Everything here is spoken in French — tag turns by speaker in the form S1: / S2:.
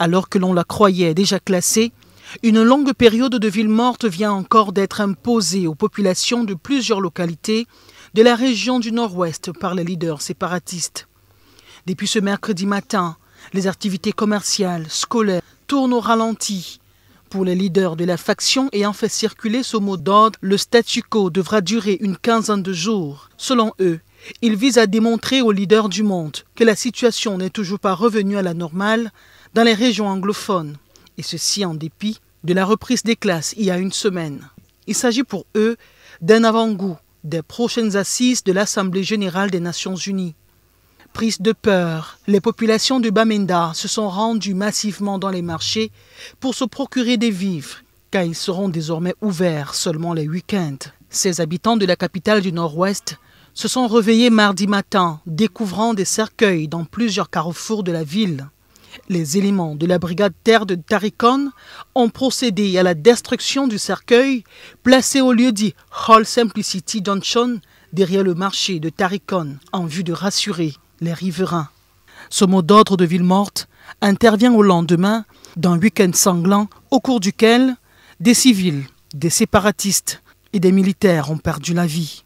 S1: alors que l'on la croyait déjà classée, une longue période de ville morte vient encore d'être imposée aux populations de plusieurs localités de la région du Nord-Ouest par les leaders séparatistes. Depuis ce mercredi matin, les activités commerciales, scolaires tournent au ralenti. Pour les leaders de la faction ayant fait circuler ce mot d'ordre, le statu quo devra durer une quinzaine de jours. Selon eux, il vise à démontrer aux leaders du monde que la situation n'est toujours pas revenue à la normale dans les régions anglophones, et ceci en dépit de la reprise des classes il y a une semaine. Il s'agit pour eux d'un avant-goût des prochaines assises de l'Assemblée générale des Nations unies. Prise de peur, les populations de Bamenda se sont rendues massivement dans les marchés pour se procurer des vivres, car ils seront désormais ouverts seulement les week-ends. Ces habitants de la capitale du Nord-Ouest se sont réveillés mardi matin, découvrant des cercueils dans plusieurs carrefours de la ville. Les éléments de la brigade terre de Tarikon ont procédé à la destruction du cercueil placé au lieu dit Hall Simplicity Junction derrière le marché de Tarikon en vue de rassurer les riverains. Ce mot d'ordre de ville morte intervient au lendemain d'un week-end sanglant au cours duquel des civils, des séparatistes et des militaires ont perdu la vie.